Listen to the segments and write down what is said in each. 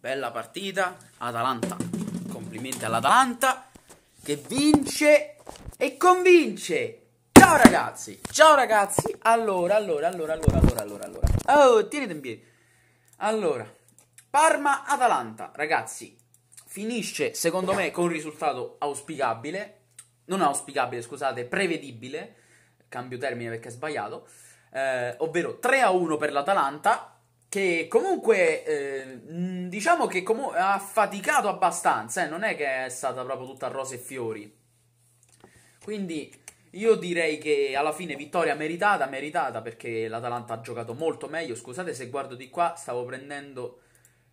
Bella partita, Atalanta. Complimenti all'Atalanta che vince e convince. Ciao ragazzi, ciao ragazzi. Allora, allora, allora, allora, allora, allora, allora. Oh, tienete in piedi. Allora, Parma-Atalanta, ragazzi, finisce secondo me con un risultato auspicabile. Non auspicabile, scusate, prevedibile. Cambio termine perché è sbagliato. Eh, ovvero 3 a 1 per l'Atalanta che comunque eh, diciamo che comu- ha faticato abbastanza, eh? non è che è stata proprio tutta rose e fiori. Quindi io direi che alla fine vittoria meritata, meritata perché l'Atalanta ha giocato molto meglio. Scusate se guardo di qua, stavo prendendo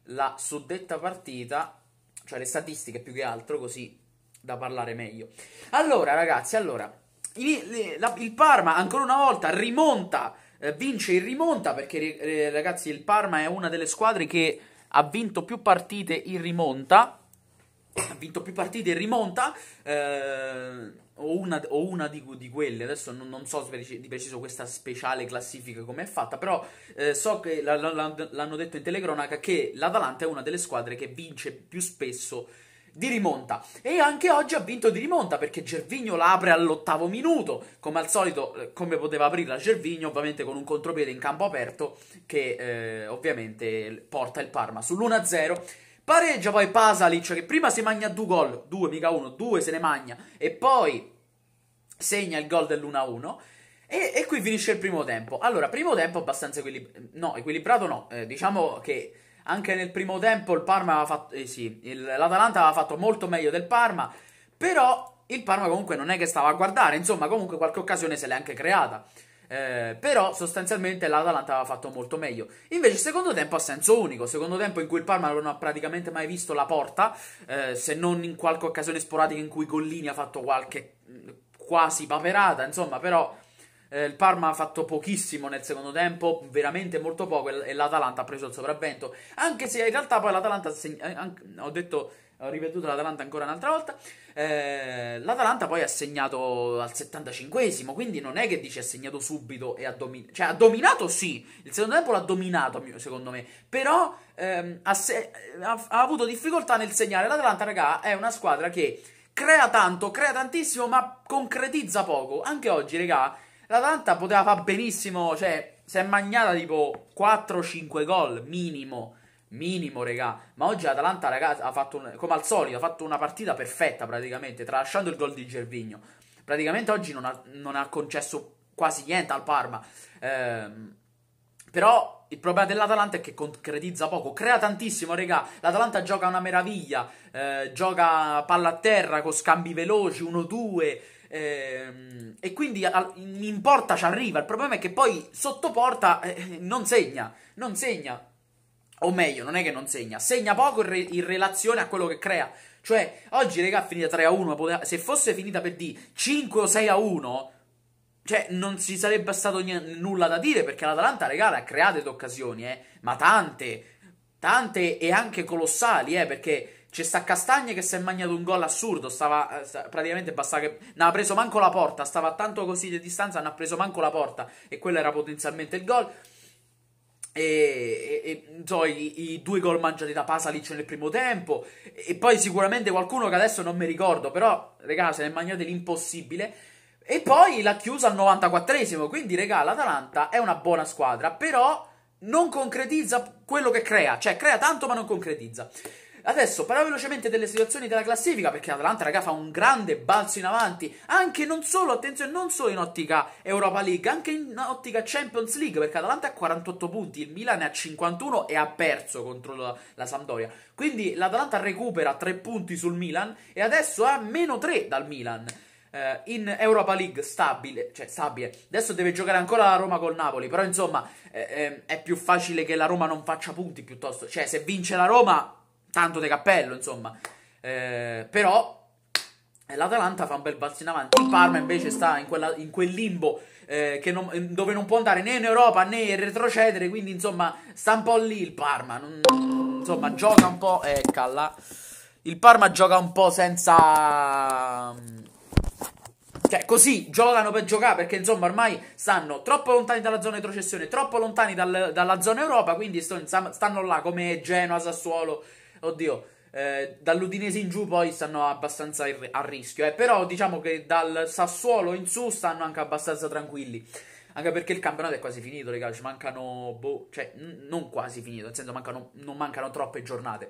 la suddetta partita, cioè le statistiche più che altro, così da parlare meglio. Allora ragazzi, allora, il, il Parma ancora una volta rimonta eh, vince in rimonta perché eh, ragazzi il Parma è una delle squadre che ha vinto più partite in rimonta ha vinto più partite in rimonta eh, o una, o una di, di, quelle adesso non, non, so di preciso questa speciale classifica come è fatta però eh, so che l'hanno detto in telecronaca che l'Atalanta è una delle squadre che vince più spesso di rimonta. E anche oggi ha vinto di rimonta perché Gervigno la apre all'ottavo minuto, come al solito, eh, come poteva aprirla Gervigno, ovviamente con un contropiede in campo aperto che eh, ovviamente porta il Parma sull'1-0. Pareggia poi Pasalic che prima si magna due gol, due mica uno, due se ne magna, e poi segna il gol dell'1-1. E, e, qui finisce il primo tempo. Allora, primo tempo abbastanza equilibrato. No, equilibrato no. Eh, diciamo che anche nel primo tempo il Parma aveva fatto, eh sì, il, l'Atalanta aveva fatto molto meglio del Parma, però il Parma comunque non è che stava a guardare, insomma comunque qualche occasione se l'è anche creata. Eh, però sostanzialmente l'Atalanta aveva fatto molto meglio. Invece, il secondo tempo a senso unico. Secondo tempo in cui il Parma non ha praticamente mai visto la porta, eh, se non in qualche occasione sporadica in cui Gollini ha fatto qualche mm, quasi paperata. Insomma, però eh, il Parma ha fatto pochissimo nel secondo tempo, veramente molto poco, e l'Atalanta ha preso il sopravvento. Anche se in realtà poi l'Atalanta, seg- eh, anche, ho detto ho ripetuto l'Atalanta ancora un'altra volta. Eh, L'Atalanta poi ha segnato al 75esimo, quindi non è che dice ha segnato subito e ha dominato. Cioè, ha dominato sì, il secondo tempo l'ha dominato, secondo me. Però ehm, ha, se- ha, ha, avuto difficoltà nel segnare. L'Atalanta, raga, è una squadra che crea tanto, crea tantissimo, ma concretizza poco. Anche oggi, raga, L'Atalanta poteva fare benissimo, cioè, si è magnata tipo 4-5 gol minimo. Minimo, regà. Ma oggi l'Atalanta, ragazzi, ha fatto, un, come al solito, ha fatto una partita perfetta praticamente, tralasciando il gol di Gervigno. Praticamente oggi non ha, non ha concesso quasi niente al Parma. Ehm però il problema dell'Atalanta è che concretizza poco, crea tantissimo, regà. L'Atalanta gioca una meraviglia, eh, gioca palla a terra con scambi veloci, 1-2. Ehm, e quindi al, in porta ci arriva. Il problema è che poi sotto porta eh, non segna, non segna. O meglio, non è che non segna, segna poco in, re, in relazione a quello che crea. Cioè, oggi, regà, è finita 3-1. Se fosse finita per di 5 o 6-1 cioè, non ci sarebbe stato n- nulla da dire perché l'Atalanta, regala, ha creato ed occasioni, eh, ma tante, tante e anche colossali, eh, perché c'è sta Castagne che si è mangiato un gol assurdo, stava eh, sta, praticamente basta che non ha preso manco la porta, stava tanto così di distanza, non ha preso manco la porta e quello era potenzialmente il gol. E, e, so, i, i, due gol mangiati da Pasalic nel primo tempo e, poi sicuramente qualcuno che adesso non mi ricordo, però regala, se ne è mangiato l'impossibile. E poi l'ha chiusa al 94esimo, quindi regà l'Atalanta è una buona squadra, però non concretizza quello che crea, cioè crea tanto ma non concretizza. Adesso parlo velocemente delle situazioni della classifica perché l'Atalanta raga fa un grande balzo in avanti, anche non solo, attenzione, non solo in ottica Europa League, anche in ottica Champions League perché l'Atalanta ha 48 punti, il Milan ha 51 e ha perso contro la, la Sampdoria. Quindi l'Atalanta recupera 3 punti sul Milan e adesso ha meno 3 dal Milan eh, in Europa League stabile, cioè stabile. Adesso deve giocare ancora la Roma col Napoli, però insomma eh, eh, è più facile che la Roma non faccia punti piuttosto. Cioè se vince la Roma, tanto de cappello, insomma. Eh, però eh, l'Atalanta fa un bel balzo in avanti. Il Parma invece sta in, quella, in quel limbo eh, non, dove non può andare né in Europa né in retrocedere. Quindi, insomma, sta un po' lì il Parma. Non, insomma, gioca un po'. Eccola. Eh, il Parma gioca un po' senza. Cioè, così giocano per giocare perché insomma ormai stanno troppo lontani dalla zona di retrocessione, troppo lontani dal, dalla zona Europa, quindi stanno là come Genoa, Sassuolo, oddio, eh, dall'Udinese in giù poi stanno abbastanza a rischio, eh. però diciamo che dal Sassuolo in su stanno anche abbastanza tranquilli. Anche perché il campionato è quasi finito, raga, ci mancano, boh, cioè, n- non quasi finito, nel senso mancano, non mancano troppe giornate.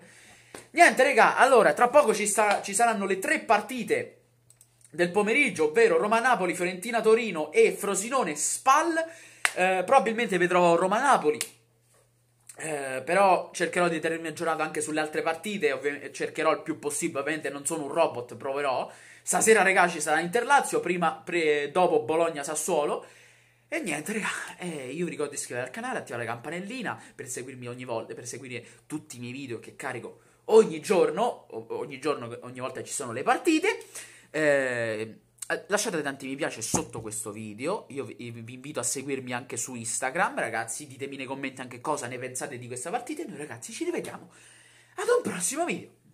Niente, raga, allora, tra poco ci, sta, ci saranno le tre partite del pomeriggio, ovvero Roma-Napoli, Fiorentina-Torino e Frosinone-Spal. Eh, probabilmente vedrò Roma-Napoli, eh, però cercherò di tenermi aggiornato anche sulle altre partite, ovvi- cercherò il più possibile, ovviamente non sono un robot, proverò. Stasera, ragazzi, ci sarà Interlazio, prima, pre- dopo Bologna-Sassuolo. E niente, ragazzi, eh, io vi ricordo di iscrivervi al canale, attivare la campanellina per seguirmi ogni volta, per seguire tutti i miei video che carico ogni giorno, ogni giorno, ogni volta ci sono le partite. Ehm, eh, lasciate tanti mi piace sotto questo video. Io vi, vi, invito a seguirmi anche su Instagram, ragazzi. Ditemi nei commenti anche cosa ne pensate di questa partita. E noi, ragazzi, ci rivediamo ad un prossimo video.